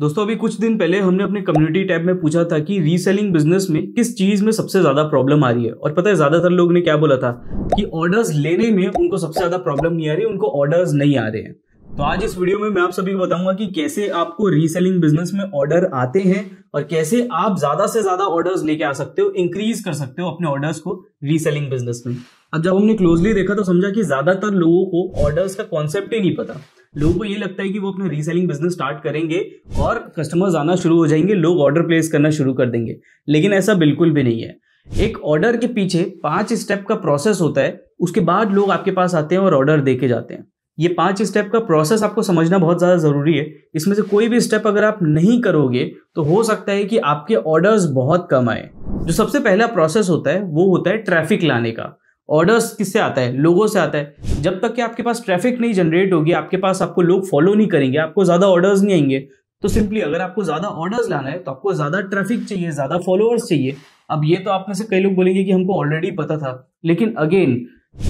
दोस्तों अभी कुछ दिन पहले हमने अपने कम्युनिटी टैब में पूछा था कि रीसेलिंग बिजनेस में किस चीज में सबसे ज्यादा प्रॉब्लम आ रही है और पता है ज्यादातर लोग ने क्या बोला था कि ऑर्डर्स लेने में उनको सबसे ज्यादा प्रॉब्लम नहीं आ रही उनको ऑर्डर्स नहीं आ रहे हैं तो आज इस वीडियो में मैं आप सभी को बताऊंगा कि कैसे आपको रीसेलिंग बिजनेस में ऑर्डर आते हैं और कैसे आप ज्यादा से ज्यादा ऑर्डर्स लेके आ सकते हो इंक्रीज कर सकते हो अपने ऑर्डर्स को रीसेलिंग बिजनेस में अब जब हमने क्लोजली देखा तो समझा कि ज्यादातर लोगों को ऑर्डर्स का कॉन्सेप्ट ही नहीं पता लोगों को ये लगता है कि वो अपना रीसेलिंग बिजनेस स्टार्ट करेंगे और कस्टमर्स आना शुरू हो जाएंगे लोग ऑर्डर प्लेस करना शुरू कर देंगे लेकिन ऐसा बिल्कुल भी नहीं है एक ऑर्डर के पीछे पांच स्टेप का प्रोसेस होता है उसके बाद लोग आपके पास आते हैं और ऑर्डर दे के जाते हैं ये पांच स्टेप का प्रोसेस आपको समझना बहुत ज़्यादा ज़रूरी है इसमें से कोई भी स्टेप अगर आप नहीं करोगे तो हो सकता है कि आपके ऑर्डर्स बहुत कम आए जो सबसे पहला प्रोसेस होता है वो होता है ट्रैफिक लाने का ऑर्डर्स किससे आता है लोगों से आता है जब तक कि आपके पास ट्रैफिक नहीं जनरेट होगी आपके पास आपको लोग फॉलो नहीं करेंगे आपको ज़्यादा ऑर्डर्स नहीं आएंगे तो सिंपली अगर आपको ज़्यादा ऑर्डर्स लाना है तो आपको ज़्यादा ट्रैफिक चाहिए ज़्यादा फॉलोअर्स चाहिए अब ये तो आप में से कई लोग बोलेंगे कि हमको ऑलरेडी पता था लेकिन अगेन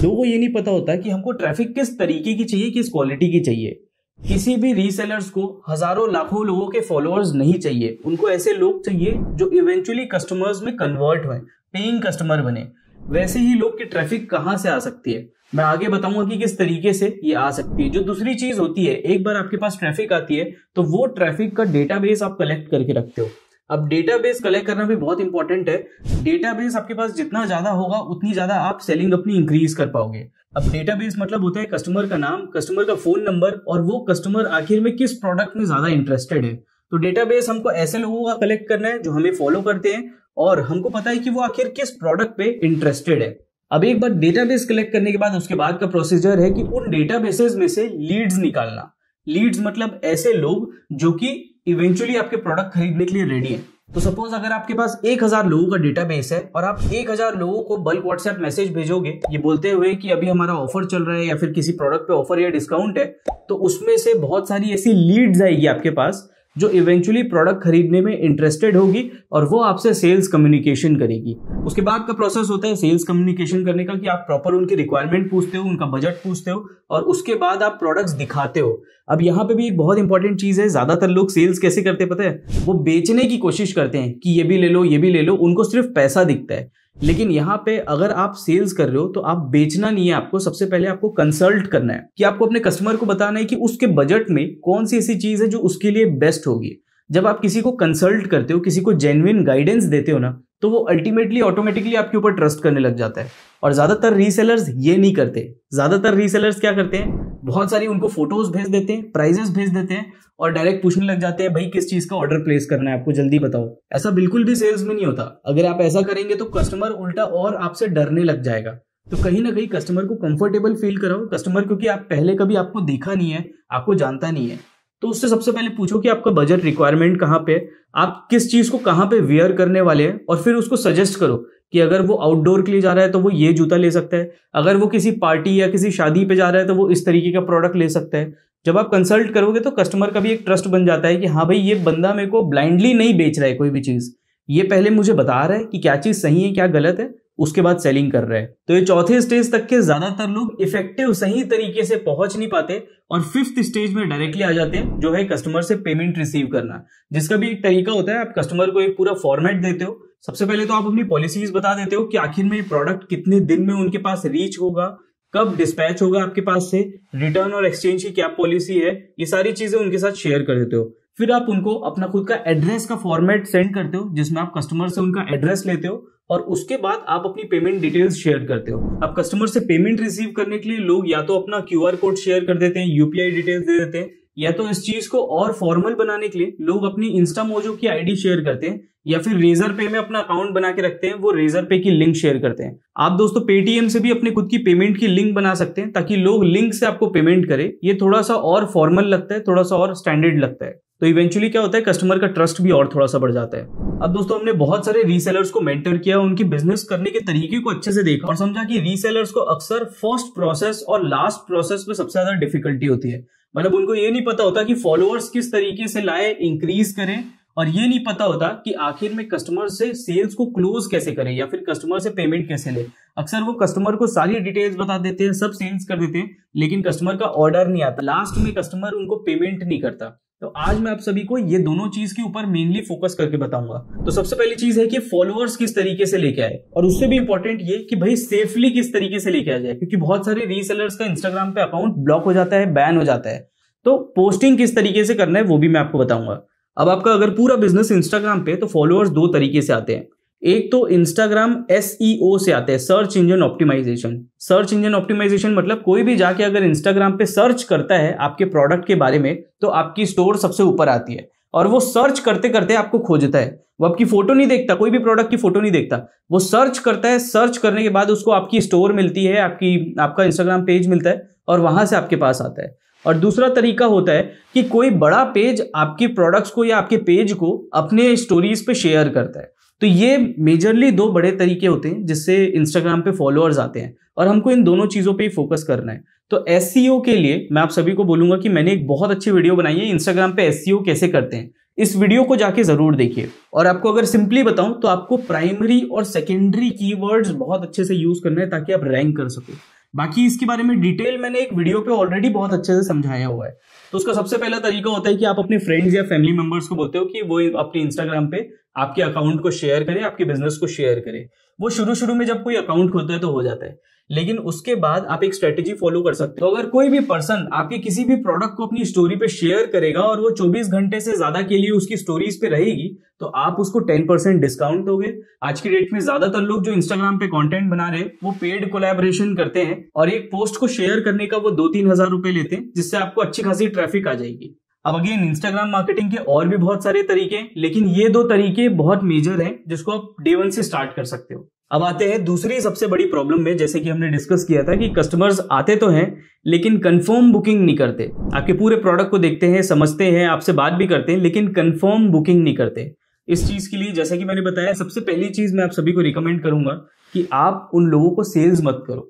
लोगों को ये नहीं पता होता कि हमको ट्रैफिक किस तरीके की चाहिए किस क्वालिटी की चाहिए किसी भी रीसेलर्स को हजारों लाखों लोगों के फॉलोअर्स नहीं चाहिए उनको ऐसे लोग चाहिए जो इवेंचुअली कस्टमर्स में कन्वर्ट हुए पेइंग कस्टमर बने वैसे ही लोग की ट्रैफिक कहाँ से आ सकती है मैं आगे बताऊंगा कि किस तरीके से ये आ सकती है जो दूसरी चीज होती है एक बार आपके पास ट्रैफिक आती है तो वो ट्रैफिक का डेटाबेस आप कलेक्ट करके रखते हो अब डेटाबेस कलेक्ट करना भी बहुत इंपॉर्टेंट है डेटाबेस आपके पास जितना ज्यादा होगा उतनी ज्यादा आप सेलिंग अपनी इंक्रीज कर पाओगे अब डेटाबेस मतलब होता है कस्टमर का नाम कस्टमर का फोन नंबर और वो कस्टमर आखिर में किस प्रोडक्ट में ज्यादा इंटरेस्टेड है तो डेटाबेस हमको ऐसे लोगों का कलेक्ट करना है जो हमें फॉलो करते हैं और हमको पता है कि वो आखिर किस प्रोडक्ट पे इंटरेस्टेड है अब एक बार डेटाबेस कलेक्ट करने के बाद उसके बाद का प्रोसीजर है कि उन डेटाबेसेस में से लीड्स निकालना लीड्स मतलब ऐसे लोग जो कि इवेंचुअली आपके प्रोडक्ट खरीदने के लिए रेडी है तो सपोज अगर आपके पास एक हजार लोगों का बेस है और आप एक हजार लोगों को बल्क व्हाट्सएप मैसेज भेजोगे ये बोलते हुए कि अभी हमारा ऑफर चल रहा है या फिर किसी प्रोडक्ट पे ऑफर या डिस्काउंट है तो उसमें से बहुत सारी ऐसी लीड्स आएगी आपके पास जो इवेंचुअली प्रोडक्ट खरीदने में इंटरेस्टेड होगी और वो आपसे सेल्स कम्युनिकेशन करेगी उसके बाद का प्रोसेस होता है सेल्स कम्युनिकेशन करने का कि आप प्रॉपर उनकी रिक्वायरमेंट पूछते हो उनका बजट पूछते हो और उसके बाद आप प्रोडक्ट्स दिखाते हो अब यहाँ पे भी एक बहुत इंपॉर्टेंट चीज़ है ज़्यादातर लोग सेल्स कैसे करते पता है वो बेचने की कोशिश करते हैं कि ये भी ले लो ये भी ले लो उनको सिर्फ पैसा दिखता है लेकिन यहाँ पे अगर आप सेल्स कर रहे हो तो आप बेचना नहीं है आपको सबसे पहले आपको कंसल्ट करना है कि आपको अपने कस्टमर को बताना है कि उसके बजट में कौन सी ऐसी चीज है जो उसके लिए बेस्ट होगी जब आप किसी को कंसल्ट करते हो किसी को जेन्युन गाइडेंस देते हो ना तो वो अल्टीमेटली ऑटोमेटिकली आपके ऊपर ट्रस्ट करने लग जाता है और ज़्यादातर रीसेलर्स ये नहीं करते ज़्यादातर रीसेलर्स क्या करते हैं बहुत सारी उनको फोटोज भेज देते हैं प्राइजेस भेज देते हैं और डायरेक्ट पूछने लग जाते हैं भाई किस चीज का ऑर्डर प्लेस करना है आपको जल्दी बताओ ऐसा बिल्कुल भी सेल्स में नहीं होता अगर आप ऐसा करेंगे तो कस्टमर उल्टा और आपसे डरने लग जाएगा तो कहीं ना कहीं कस्टमर को कंफर्टेबल फील कराओ कस्टमर क्योंकि आप पहले कभी आपको देखा नहीं है आपको जानता नहीं है तो उससे सबसे पहले पूछो कि आपका बजट रिक्वायरमेंट कहाँ पे है आप किस चीज़ को कहाँ पे वेयर करने वाले हैं और फिर उसको सजेस्ट करो कि अगर वो आउटडोर के लिए जा रहा है तो वो ये जूता ले सकता है अगर वो किसी पार्टी या किसी शादी पे जा रहा है तो वो इस तरीके का प्रोडक्ट ले सकता है जब आप कंसल्ट करोगे तो कस्टमर का भी एक ट्रस्ट बन जाता है कि हाँ भाई ये बंदा मेरे को ब्लाइंडली नहीं बेच रहा है कोई भी चीज़ ये पहले मुझे बता रहा है कि क्या चीज़ सही है क्या गलत है उसके बाद सेलिंग कर रहे हैं तो ये चौथे स्टेज तक के ज्यादातर लोग इफेक्टिव सही तरीके से पहुंच नहीं पाते और फिफ्थ स्टेज में डायरेक्टली आ जाते हैं जो है कस्टमर से पेमेंट रिसीव करना जिसका भी एक तरीका होता है आप कस्टमर को एक पूरा फॉर्मेट देते हो सबसे पहले तो आप अपनी पॉलिसीज बता देते हो कि आखिर में प्रोडक्ट कितने दिन में उनके पास रीच होगा कब डिस्पैच होगा आपके पास से रिटर्न और एक्सचेंज की क्या पॉलिसी है ये सारी चीजें उनके साथ शेयर कर देते हो फिर आप उनको अपना खुद का एड्रेस का फॉर्मेट सेंड करते हो जिसमें आप कस्टमर से उनका एड्रेस लेते हो और उसके बाद आप अपनी पेमेंट डिटेल्स शेयर करते हो आप कस्टमर से पेमेंट रिसीव करने के लिए लोग या तो अपना क्यू कोड शेयर कर देते हैं यूपीआई डिटेल्स दे देते हैं या तो इस चीज को और फॉर्मल बनाने के लिए लोग अपनी इंस्टा मोजो की आईडी शेयर करते हैं या फिर रेजर पे में अपना अकाउंट बना के रखते हैं वो रेजर पे की लिंक शेयर करते हैं आप दोस्तों पेटीएम से भी अपने खुद की पेमेंट की लिंक बना सकते हैं ताकि लोग लिंक से आपको पेमेंट करें ये थोड़ा सा और फॉर्मल लगता है थोड़ा सा और स्टैंडर्ड लगता है तो इवेंचुअली क्या होता है कस्टमर का ट्रस्ट भी और थोड़ा सा बढ़ जाता है अब दोस्तों हमने बहुत सारे रीसेलर्स को मेंटर किया उनके बिजनेस करने के तरीके को अच्छे से देखा और समझा कि रीसेलर्स को अक्सर फर्स्ट प्रोसेस और लास्ट प्रोसेस में सबसे ज्यादा डिफिकल्टी होती है मतलब उनको ये नहीं पता होता कि फॉलोअर्स किस तरीके से लाए इंक्रीज करें और ये नहीं पता होता कि आखिर में कस्टमर से सेल्स को क्लोज कैसे करें या फिर कस्टमर से पेमेंट कैसे ले अक्सर वो कस्टमर को सारी डिटेल्स बता देते हैं सब सेल्स कर देते हैं लेकिन कस्टमर का ऑर्डर नहीं आता लास्ट में कस्टमर उनको पेमेंट नहीं करता तो आज मैं आप सभी को ये दोनों चीज के ऊपर मेनली फोकस करके बताऊंगा तो सबसे पहली चीज है कि फॉलोअर्स किस तरीके से लेके आए और उससे भी इंपॉर्टेंट ये कि भाई सेफली किस तरीके से लेके आ जाए क्योंकि बहुत सारे रीसेलर्स का इंस्टाग्राम पे अकाउंट ब्लॉक हो जाता है बैन हो जाता है तो पोस्टिंग किस तरीके से करना है वो भी मैं आपको बताऊंगा अब आपका अगर पूरा बिजनेस इंस्टाग्राम पे तो फॉलोअर्स दो तरीके से आते हैं एक तो इंस्टाग्राम एस e से आता है search engine optimisation search engine optimisation मतलब कोई भी जाके अगर इंस्टाग्राम पे सर्च करता है आपके प्रोडक्ट के बारे में तो आपकी स्टोर सबसे ऊपर आती है और वो सर्च करते करते आपको खोजता है वो आपकी फोटो नहीं देखता कोई भी प्रोडक्ट की फोटो नहीं देखता वो सर्च करता है सर्च करने के बाद उसको आपकी स्टोर मिलती है आपकी आपका इंस्टाग्राम पेज मिलता है और वहां से आपके पास आता है और दूसरा तरीका होता है कि कोई बड़ा पेज आपके प्रोडक्ट्स को या आपके पेज को अपने स्टोरीज पे शेयर करता है तो ये मेजरली दो बड़े तरीके होते हैं जिससे इंस्टाग्राम पे फॉलोअर्स आते हैं और हमको इन दोनों चीज़ों पे ही फोकस करना है तो एस e के लिए मैं आप सभी को बोलूंगा कि मैंने एक बहुत अच्छी वीडियो बनाई है इंस्टाग्राम पे एस e कैसे करते हैं इस वीडियो को जाके ज़रूर देखिए और आपको अगर सिंपली बताऊं तो आपको प्राइमरी और सेकेंडरी कीवर्ड्स बहुत अच्छे से यूज़ करना है ताकि आप रैंक कर सको बाकी इसके बारे में डिटेल मैंने एक वीडियो पे ऑलरेडी बहुत अच्छे से समझाया हुआ है तो उसका सबसे पहला तरीका होता है कि आप अपने फ्रेंड्स या फैमिली मेंबर्स को बोलते हो कि वो अपने इंस्टाग्राम पे आपके अकाउंट को शेयर करें आपके बिजनेस को शेयर करें वो शुरू शुरू में जब कोई अकाउंट खोलता है तो हो जाता है लेकिन उसके बाद आप एक स्ट्रेटेजी फॉलो कर सकते हो तो अगर कोई भी पर्सन आपके किसी भी प्रोडक्ट को अपनी स्टोरी पे शेयर करेगा और वो 24 घंटे से ज्यादा के लिए उसकी स्टोरीज पे रहेगी तो आप उसको 10 परसेंट डिस्काउंट दोगे आज की डेट में ज्यादातर लोग जो इंस्टाग्राम पे कंटेंट बना रहे हैं वो पेड कोलेबोरेशन करते हैं और एक पोस्ट को शेयर करने का वो दो तीन हजार रुपए लेते हैं जिससे आपको अच्छी खासी ट्रैफिक आ जाएगी अब अगेन इंस्टाग्राम मार्केटिंग के और भी बहुत सारे तरीके हैं लेकिन ये दो तरीके बहुत मेजर हैं जिसको आप डे वन से स्टार्ट कर सकते हो अब आते हैं दूसरी सबसे बड़ी प्रॉब्लम में जैसे कि हमने डिस्कस किया था कि कस्टमर्स आते तो हैं लेकिन कंफर्म बुकिंग नहीं करते आपके पूरे प्रोडक्ट को देखते हैं समझते हैं आपसे बात भी करते हैं लेकिन कंफर्म बुकिंग नहीं करते इस चीज के लिए जैसे कि मैंने बताया सबसे पहली चीज मैं आप सभी को रिकमेंड करूंगा कि आप उन लोगों को सेल्स मत करो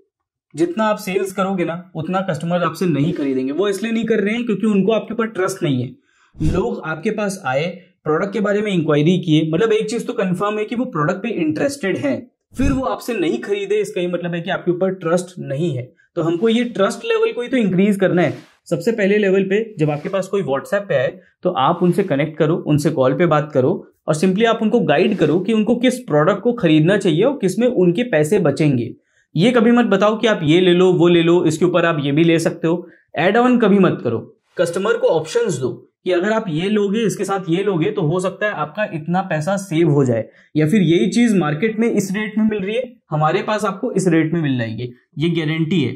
जितना आप सेल्स करोगे ना उतना कस्टमर आपसे नहीं खरीदेंगे वो इसलिए नहीं कर रहे हैं क्योंकि उनको आपके ऊपर ट्रस्ट नहीं है लोग आपके पास आए प्रोडक्ट के बारे में इंक्वायरी किए मतलब एक चीज तो कंफर्म है कि वो प्रोडक्ट पे इंटरेस्टेड है फिर वो आपसे नहीं खरीदे इसका ये मतलब है कि आपके ऊपर ट्रस्ट नहीं है तो हमको ये ट्रस्ट लेवल को ही तो इंक्रीज करना है सबसे पहले लेवल पे जब आपके पास कोई व्हाट्सएप पे आए तो आप उनसे कनेक्ट करो उनसे कॉल पे बात करो और सिंपली आप उनको गाइड करो कि उनको किस प्रोडक्ट को खरीदना चाहिए और किसमें उनके पैसे बचेंगे ये कभी मत बताओ कि आप ये ले लो वो ले लो इसके ऊपर आप ये भी ले सकते हो एड ऑन कभी मत करो कस्टमर को ऑप्शंस दो कि अगर आप ये लोगे इसके साथ ये लोगे तो हो सकता है आपका इतना पैसा सेव हो जाए या फिर यही चीज मार्केट में इस रेट में मिल रही है हमारे पास आपको इस रेट में मिल जाएगी ये गारंटी है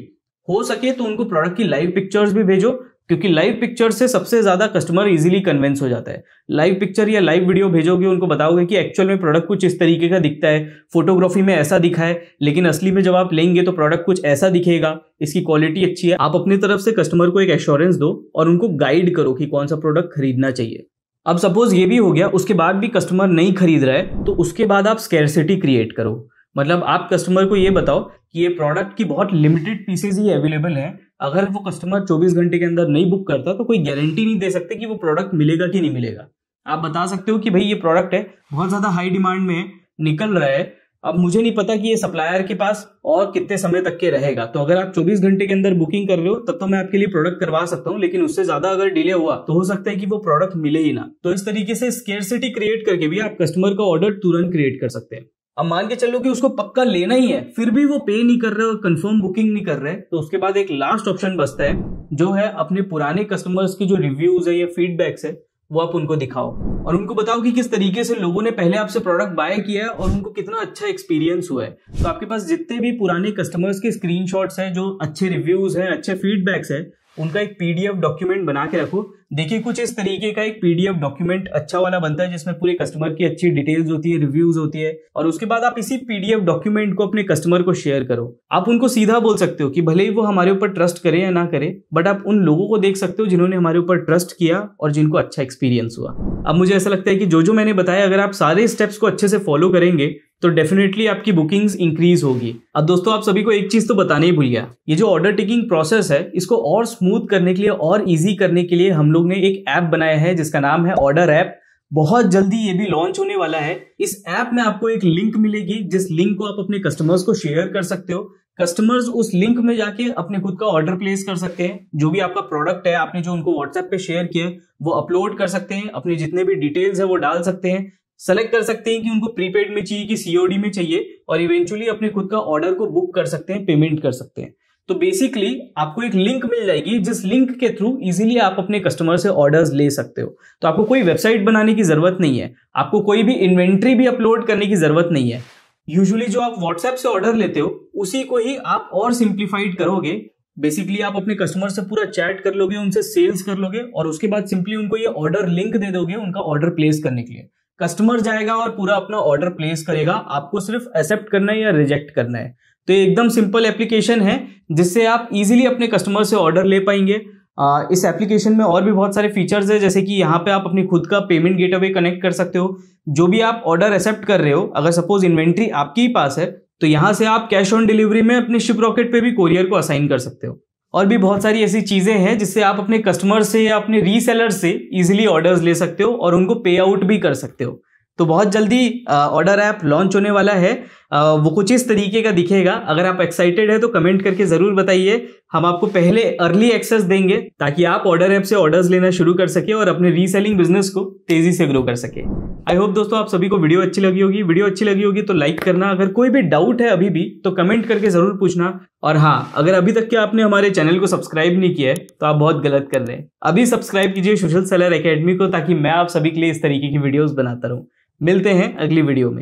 हो सके तो उनको प्रोडक्ट की लाइव पिक्चर्स भी भेजो क्योंकि लाइव पिक्चर से सबसे ज़्यादा कस्टमर इजीली कन्वेंस हो जाता है लाइव पिक्चर या लाइव वीडियो भेजोगे उनको बताओगे कि एक्चुअल में प्रोडक्ट कुछ इस तरीके का दिखता है फोटोग्राफी में ऐसा दिखा है लेकिन असली में जब आप लेंगे तो प्रोडक्ट कुछ ऐसा दिखेगा इसकी क्वालिटी अच्छी है आप अपनी तरफ से कस्टमर को एक एश्योरेंस दो और उनको गाइड करो कि कौन सा प्रोडक्ट खरीदना चाहिए अब सपोज ये भी हो गया उसके बाद भी कस्टमर नहीं खरीद रहा है तो उसके बाद आप स्केरसिटी क्रिएट करो मतलब आप कस्टमर को ये बताओ कि ये प्रोडक्ट की बहुत लिमिटेड पीसेज ही अवेलेबल है अगर वो कस्टमर 24 घंटे के अंदर नहीं बुक करता तो कोई गारंटी नहीं दे सकते कि वो प्रोडक्ट मिलेगा कि नहीं मिलेगा आप बता सकते हो कि भाई ये प्रोडक्ट है बहुत ज़्यादा हाई डिमांड में निकल रहा है अब मुझे नहीं पता कि ये सप्लायर के पास और कितने समय तक के रहेगा तो अगर आप 24 घंटे के अंदर बुकिंग कर रहे हो तब तो मैं आपके लिए प्रोडक्ट करवा सकता हूँ लेकिन उससे ज्यादा अगर डिले हुआ तो हो सकता है कि वो प्रोडक्ट मिले ही ना तो इस तरीके से स्केरसिटी क्रिएट करके भी आप कस्टमर का ऑर्डर तुरंत क्रिएट कर सकते हैं अब मान के चलो कि उसको पक्का लेना ही है फिर भी वो पे नहीं कर रहे और कंफर्म बुकिंग नहीं कर रहे तो उसके बाद एक लास्ट ऑप्शन बचता है जो है अपने पुराने कस्टमर्स की जो रिव्यूज है या फीडबैक्स है वो आप उनको दिखाओ और उनको बताओ कि किस तरीके से लोगों ने पहले आपसे प्रोडक्ट बाय किया है और उनको कितना अच्छा एक्सपीरियंस हुआ है तो आपके पास जितने भी पुराने कस्टमर्स के स्क्रीनशॉट्स हैं जो अच्छे रिव्यूज हैं अच्छे फीडबैक्स हैं उनका एक पीडीएफ डॉक्यूमेंट बना के रखो देखिए कुछ इस तरीके का एक पीडीएफ डॉक्यूमेंट अच्छा वाला बनता है जिसमें पूरे कस्टमर की अच्छी डिटेल्स होती है रिव्यूज होती है और उसके बाद आप इसी पीडीएफ डॉक्यूमेंट को अपने कस्टमर को शेयर करो आप उनको सीधा बोल सकते हो कि भले ही वो हमारे ऊपर ट्रस्ट करें या ना करें बट आप उन लोगों को देख सकते हो जिन्होंने हमारे ऊपर ट्रस्ट किया और जिनको अच्छा एक्सपीरियंस हुआ अब मुझे ऐसा लगता है कि जो जो मैंने बताया अगर आप सारे स्टेप्स को अच्छे से फॉलो करेंगे तो डेफिनेटली आपकी बुकिंग्स इंक्रीज होगी अब दोस्तों आप सभी को एक चीज तो बताने ही भूल गया ये जो ऑर्डर टेकिंग प्रोसेस है इसको और स्मूथ करने के लिए और इजी करने के लिए हम लोग ने एक ऐप बनाया है जिसका नाम है ऑर्डर ऐप बहुत जल्दी ये भी लॉन्च होने वाला है इस ऐप में आपको एक लिंक मिलेगी जिस लिंक को आप अपने कस्टमर्स को शेयर कर सकते हो कस्टमर्स उस लिंक में जाके अपने खुद का ऑर्डर प्लेस कर सकते हैं जो भी आपका प्रोडक्ट है आपने जो उनको व्हाट्सएप पे शेयर किया वो अपलोड कर सकते हैं अपने जितने भी डिटेल्स है वो डाल सकते हैं सेलेक्ट कर सकते हैं कि उनको प्रीपेड में चाहिए कि सीओडी में चाहिए और इवेंचुअली अपने खुद का ऑर्डर को बुक कर सकते हैं पेमेंट कर सकते हैं तो बेसिकली आपको एक लिंक मिल जाएगी जिस लिंक के थ्रू इजीली आप अपने कस्टमर से ऑर्डर्स ले सकते हो तो आपको कोई वेबसाइट बनाने की जरूरत नहीं है आपको कोई भी इन्वेंट्री भी अपलोड करने की जरूरत नहीं है यूजुअली जो आप व्हाट्सएप से ऑर्डर लेते हो उसी को ही आप और सिंप्लीफाइड करोगे बेसिकली आप अपने कस्टमर से पूरा चैट कर लोगे उनसे सेल्स कर लोगे और उसके बाद सिंपली उनको ये ऑर्डर लिंक दे दोगे उनका ऑर्डर प्लेस करने के लिए कस्टमर जाएगा और पूरा अपना ऑर्डर प्लेस करेगा आपको सिर्फ एक्सेप्ट करना है या रिजेक्ट करना है तो ये एकदम सिंपल एप्लीकेशन है जिससे आप इजीली अपने कस्टमर से ऑर्डर ले पाएंगे आ, इस एप्लीकेशन में और भी बहुत सारे फीचर्स है जैसे कि यहाँ पे आप अपनी खुद का पेमेंट गेटअवे कनेक्ट कर सकते हो जो भी आप ऑर्डर एक्सेप्ट कर रहे हो अगर सपोज इन्वेंट्री आपके ही पास है तो यहाँ से आप कैश ऑन डिलीवरी में अपने शिप रॉकेट पे भी कोरियर को असाइन कर सकते हो और भी बहुत सारी ऐसी चीज़ें हैं जिससे आप अपने कस्टमर से या अपने रीसेलर से इजीली ऑर्डर्स ले सकते हो और उनको पे आउट भी कर सकते हो तो बहुत जल्दी ऑर्डर ऐप लॉन्च होने वाला है वो कुछ इस तरीके का दिखेगा अगर आप एक्साइटेड है तो कमेंट करके ज़रूर बताइए हम आपको पहले अर्ली एक्सेस देंगे ताकि आप ऑर्डर ऐप से ऑर्डर्स लेना शुरू कर सके और अपने रीसेलिंग बिजनेस को तेज़ी से ग्रो कर सके आई होप दोस्तों आप सभी को वीडियो अच्छी लगी होगी वीडियो अच्छी लगी होगी तो लाइक करना अगर कोई भी डाउट है अभी भी तो कमेंट करके ज़रूर पूछना और हाँ अगर अभी तक के आपने हमारे चैनल को सब्सक्राइब नहीं किया है तो आप बहुत गलत कर रहे हैं अभी सब्सक्राइब कीजिए सोशल सेलर अकेडमी को ताकि मैं आप सभी के लिए इस तरीके की वीडियोज़ बनाता रहूँ मिलते हैं अगली वीडियो में